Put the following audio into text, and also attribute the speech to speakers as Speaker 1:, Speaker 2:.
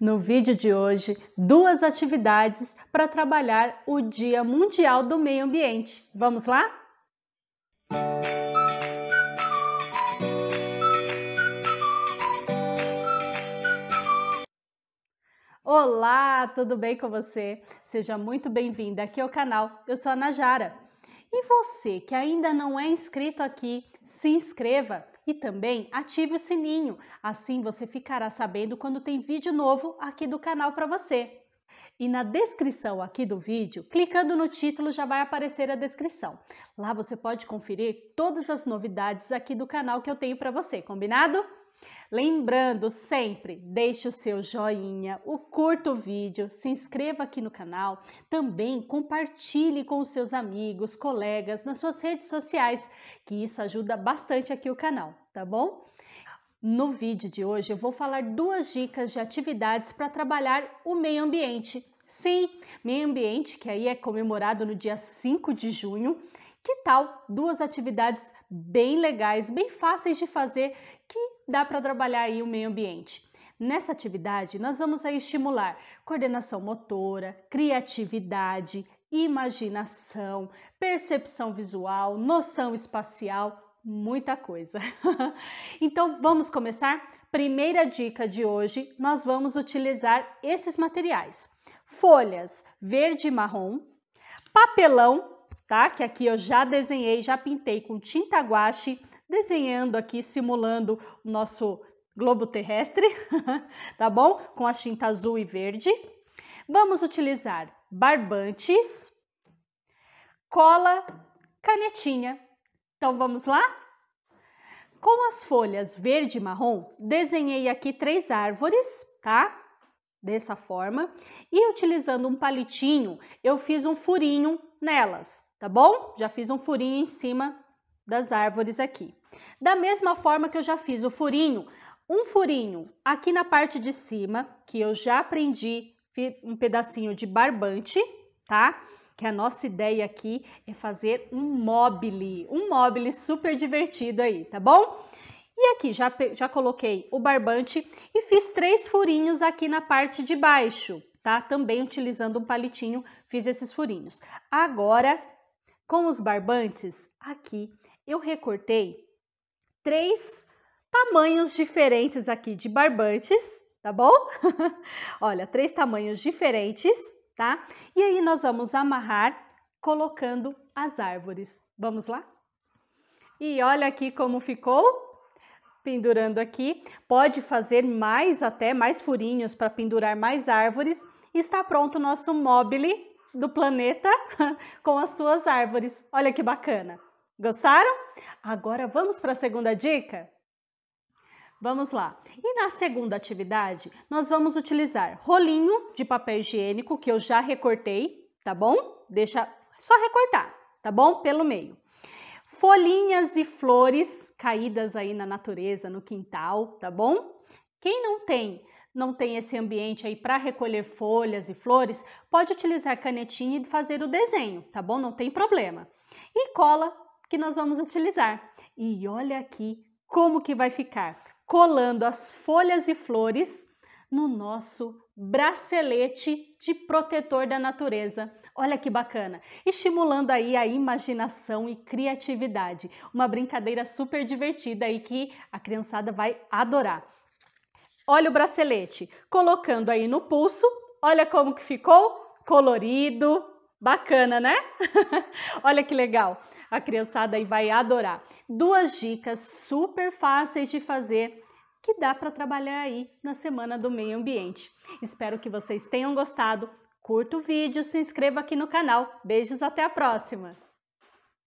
Speaker 1: No vídeo de hoje, duas atividades para trabalhar o Dia Mundial do Meio Ambiente. Vamos lá? Olá, tudo bem com você? Seja muito bem-vinda aqui ao canal. Eu sou a Najara. E você que ainda não é inscrito aqui, se inscreva e também ative o sininho, assim você ficará sabendo quando tem vídeo novo aqui do canal para você. E na descrição aqui do vídeo, clicando no título já vai aparecer a descrição. Lá você pode conferir todas as novidades aqui do canal que eu tenho para você, combinado? Lembrando sempre, deixe o seu joinha, o curta o vídeo, se inscreva aqui no canal, também compartilhe com os seus amigos, colegas, nas suas redes sociais, que isso ajuda bastante aqui o canal, tá bom? No vídeo de hoje eu vou falar duas dicas de atividades para trabalhar o meio ambiente. Sim, meio ambiente que aí é comemorado no dia 5 de junho. Que tal duas atividades bem legais, bem fáceis de fazer que dá para trabalhar aí o meio ambiente? Nessa atividade, nós vamos aí estimular coordenação motora, criatividade, imaginação, percepção visual, noção espacial, muita coisa. então vamos começar? Primeira dica de hoje, nós vamos utilizar esses materiais. Folhas verde e marrom, papelão, tá? Que aqui eu já desenhei, já pintei com tinta guache, desenhando aqui, simulando o nosso globo terrestre, tá bom? Com a tinta azul e verde. Vamos utilizar barbantes, cola, canetinha então vamos lá? Com as folhas verde e marrom, desenhei aqui três árvores, tá? Dessa forma. E utilizando um palitinho, eu fiz um furinho nelas, tá bom? Já fiz um furinho em cima das árvores aqui. Da mesma forma que eu já fiz o furinho, um furinho aqui na parte de cima, que eu já prendi um pedacinho de barbante, tá? que a nossa ideia aqui é fazer um mobile, um mobile super divertido aí, tá bom? E aqui já, já coloquei o barbante e fiz três furinhos aqui na parte de baixo, tá? Também utilizando um palitinho, fiz esses furinhos. Agora, com os barbantes, aqui eu recortei três tamanhos diferentes aqui de barbantes, tá bom? Olha, três tamanhos diferentes tá? E aí nós vamos amarrar colocando as árvores. Vamos lá? E olha aqui como ficou. Pendurando aqui, pode fazer mais até mais furinhos para pendurar mais árvores. está pronto o nosso mobile do planeta com as suas árvores. Olha que bacana. Gostaram? Agora vamos para a segunda dica? Vamos lá. E na segunda atividade, nós vamos utilizar rolinho de papel higiênico que eu já recortei, tá bom? Deixa só recortar, tá bom? Pelo meio. Folhinhas e flores caídas aí na natureza, no quintal, tá bom? Quem não tem, não tem esse ambiente aí para recolher folhas e flores, pode utilizar canetinha e fazer o desenho, tá bom? Não tem problema. E cola que nós vamos utilizar. E olha aqui como que vai ficar colando as folhas e flores no nosso bracelete de protetor da natureza. Olha que bacana! Estimulando aí a imaginação e criatividade. Uma brincadeira super divertida e que a criançada vai adorar. Olha o bracelete, colocando aí no pulso. Olha como que ficou, colorido, Bacana, né? Olha que legal. A criançada aí vai adorar. Duas dicas super fáceis de fazer que dá para trabalhar aí na Semana do Meio Ambiente. Espero que vocês tenham gostado. Curta o vídeo, se inscreva aqui no canal. Beijos, até a próxima!